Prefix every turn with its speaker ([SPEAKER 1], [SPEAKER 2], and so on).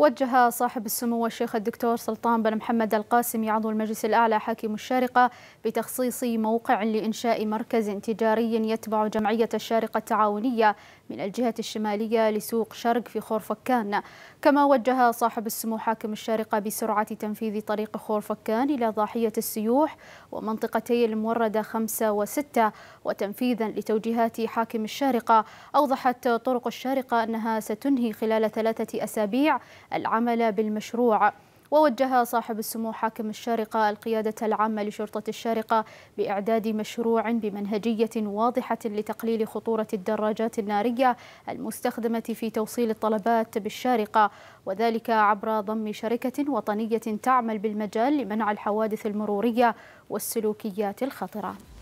[SPEAKER 1] وجه صاحب السمو الشيخ الدكتور سلطان بن محمد القاسمي عضو المجلس الأعلى حاكم الشارقة بتخصيص موقع لإنشاء مركز تجاري يتبع جمعية الشارقة التعاونية من الجهة الشمالية لسوق شرق في خورفكان كما وجه صاحب السمو حاكم الشارقة بسرعة تنفيذ طريق خورفكان إلى ضاحية السيوح ومنطقتي الموردة خمسة وستة وتنفيذا لتوجيهات حاكم الشارقة أوضحت طرق الشارقة أنها ستنهي خلال ثلاثة أسابيع العمل بالمشروع ووجه صاحب السمو حاكم الشارقة القيادة العامة لشرطة الشارقة بإعداد مشروع بمنهجية واضحة لتقليل خطورة الدراجات النارية المستخدمة في توصيل الطلبات بالشارقة وذلك عبر ضم شركة وطنية تعمل بالمجال لمنع الحوادث المرورية والسلوكيات الخطرة